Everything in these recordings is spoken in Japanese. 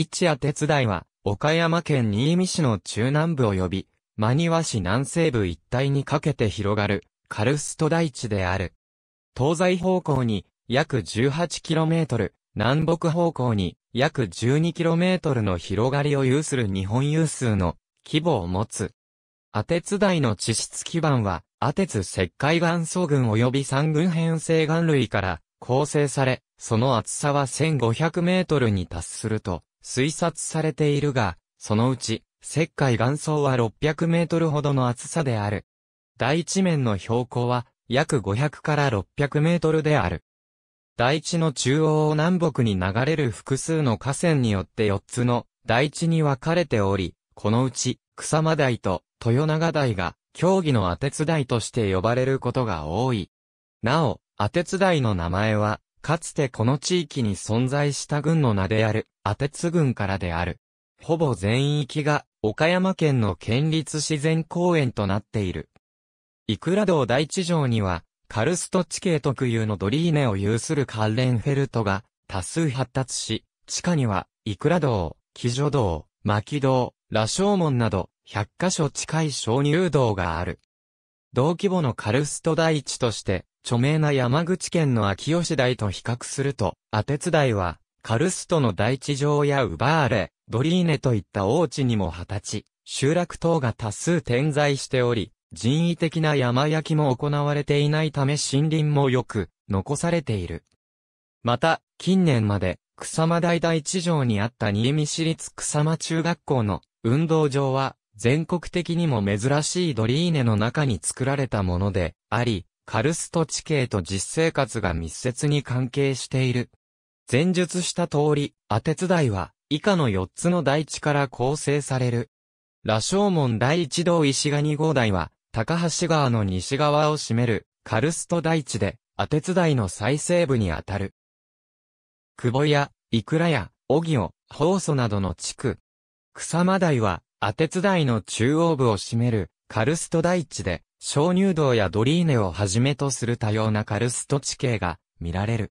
一夜鉄台は、岡山県新見市の中南部及び、真庭市南西部一帯にかけて広がる、カルスト台地である。東西方向に約 18km、南北方向に約 12km の広がりを有する日本有数の規模を持つ。アテツ台の地質基盤は、アテツ石灰岩層群及び三群編成岩類から構成され、その厚さは1500メートルに達すると推察されているが、そのうち、石灰岩層は600メートルほどの厚さである。大地面の標高は約500から600メートルである。大地の中央を南北に流れる複数の河川によって4つの大地に分かれており、このうち草間台と豊永台が競技の当てつ台として呼ばれることが多い。なお、当てつ台の名前はかつてこの地域に存在した軍の名である、阿鉄ツ軍からである。ほぼ全域が、岡山県の県立自然公園となっている。イクラ道大地上には、カルスト地形特有のドリーネを有するカーレンフェルトが多数発達し、地下には、イクラ道、キジョ道、マキ道、羅生門など、100カ所近い鍾乳道がある。同規模のカルスト台地として、著名な山口県の秋吉台と比較すると、アテツ台は、カルストの大地上やウバーレ、ドリーネといった大地にも歳、集落等が多数点在しており、人為的な山焼きも行われていないため森林もよく残されている。また、近年まで草間大大地上にあった新見市立草間中学校の運動場は全国的にも珍しいドリーネの中に作られたものであり、カルスト地形と実生活が密接に関係している。前述した通り、アテツ台は以下の4つの台地から構成される。羅生門第一道石が号台は、高橋川の西側を占めるカルスト台地で、アテツ台の最西部にあたる。久保や、イクラや、オギオ、ホウソなどの地区。草間台は、アテツ台の中央部を占めるカルスト台地で、小乳道やドリーネをはじめとする多様なカルスト地形が見られる。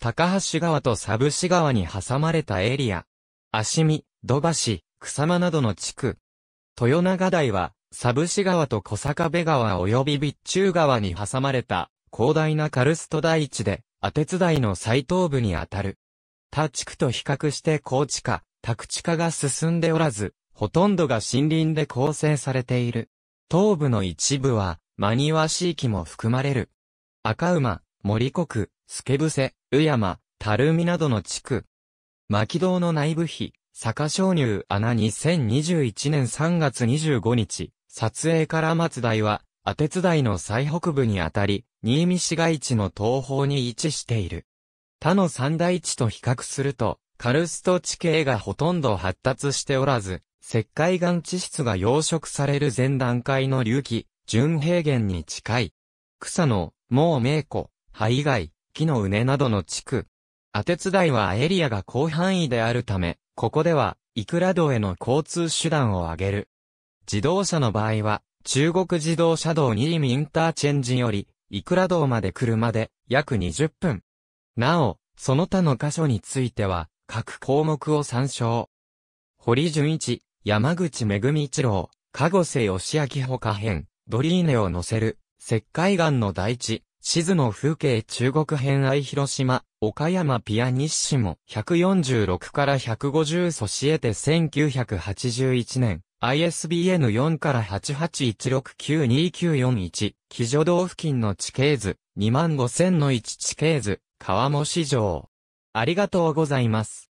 高橋川とサブシ川に挟まれたエリア。足見、土橋、草間などの地区。豊永台は、サブシ川と小坂部川及び備中川に挟まれた広大なカルスト台地で、アテツ台の最東部にあたる。他地区と比較して高地化、宅地化が進んでおらず、ほとんどが森林で構成されている。東部の一部は、真庭市域も含まれる。赤馬、森国、スセ、ウヤ宇山、ルミなどの地区。牧道の内部比、坂昇乳穴2021年3月25日、撮影から松台は、阿鉄台の最北部にあたり、新見市街地の東方に位置している。他の三大地と比較すると、カルスト地形がほとんど発達しておらず、石灰岩地質が養殖される前段階の隆起、純平原に近い。草の、もう名湖、灰貝、木の畝などの地区。てつだいはエリアが広範囲であるため、ここでは、イクラ道への交通手段を挙げる。自動車の場合は、中国自動車道2インインターチェンジより、イクラ道まで車で約20分。なお、その他の箇所については、各項目を参照。堀潤一、山口めぐみ一郎、加護瀬義明ほか編、ドリーネを乗せる、石灰岩の大地、地図の風景中国編愛広島、岡山ピアニッシモ、146から150ソシエテ1981年、ISBN 4から8816929441、基女道付近の地形図、25000の1地形図、川も市場。ありがとうございます。